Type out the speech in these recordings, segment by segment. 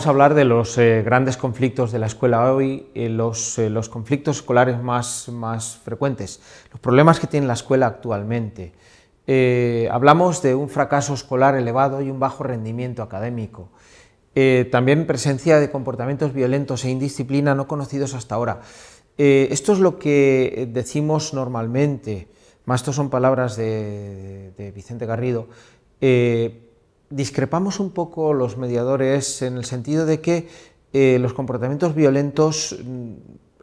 vamos a hablar de los eh, grandes conflictos de la escuela hoy, eh, eh, los, conflictos escolares más, frecuentes, los problemas que tiene la escuela actualmente. hablamos de un fracaso escolar elevado y un bajo rendimiento académico. también presencia de comportamientos violentos e indisciplina no conocidos hasta ahora. esto es lo que decimos normalmente, más esto son palabras de Vicente Garrido, discrepamos un poco los mediadores en el sentido de que eh, los comportamientos violentos mm,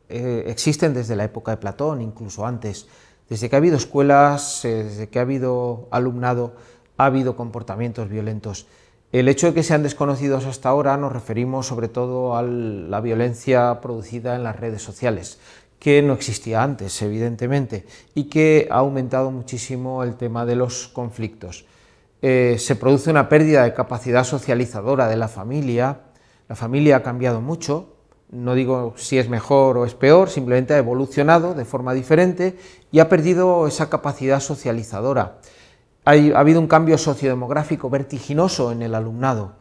eh, existen desde la época de Platón, incluso antes. Desde que ha habido escuelas, eh, desde que ha habido alumnado, ha habido comportamientos violentos. El hecho de que sean desconocidos hasta ahora nos referimos sobre todo a la violencia producida en las redes sociales, que no existía antes, evidentemente, y que ha aumentado muchísimo el tema de los conflictos. Eh, se produce una pérdida de capacidad socializadora de la familia, la familia ha cambiado mucho, no digo si es mejor o es peor, simplemente ha evolucionado de forma diferente y ha perdido esa capacidad socializadora. ha habido un cambio sociodemográfico vertiginoso en el alumnado,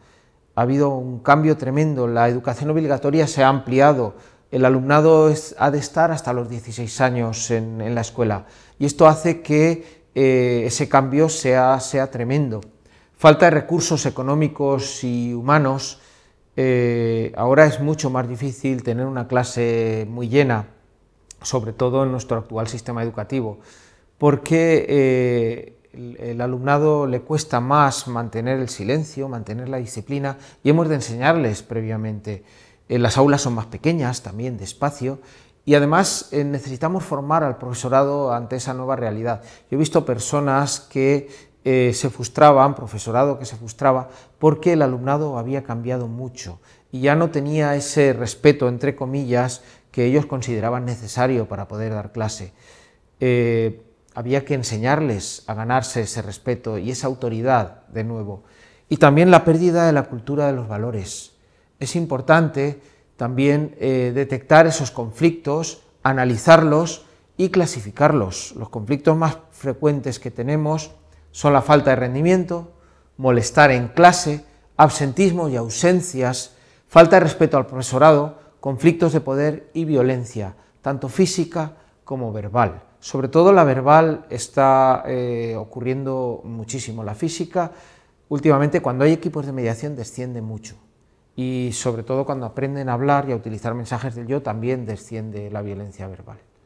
ha habido un cambio tremendo, la educación obligatoria se ha ampliado, el alumnado ha de estar hasta los 16 años en la escuela y esto hace que eh, ese cambio sea, tremendo. Falta de recursos económicos y humanos. Eh, ahora es mucho más difícil tener una clase muy llena, sobre todo en nuestro actual sistema educativo, porque eh, el, alumnado le cuesta más mantener el silencio, mantener la disciplina y hemos de enseñarles previamente. Eh, las aulas son más pequeñas, también de espacio, y además eh, necesitamos formar al profesorado ante esa nueva realidad. Yo he visto personas que eh, se frustraban, profesorado que se frustraba, porque el alumnado había cambiado mucho y ya no tenía ese respeto, entre comillas, que ellos consideraban necesario para poder dar clase. Eh, había que enseñarles a ganarse ese respeto y esa autoridad de nuevo. Y también la pérdida de la cultura de los valores. Es importante también eh, detectar esos conflictos, analizarlos y clasificarlos. Los conflictos más frecuentes que tenemos son la falta de rendimiento, molestar en clase, absentismo y ausencias, falta de respeto al profesorado, conflictos de poder y violencia, tanto física como verbal. Sobre todo la verbal está eh, ocurriendo muchísimo, la física últimamente cuando hay equipos de mediación desciende mucho y sobre todo cuando aprenden a hablar y a utilizar mensajes del yo también desciende la violencia verbal.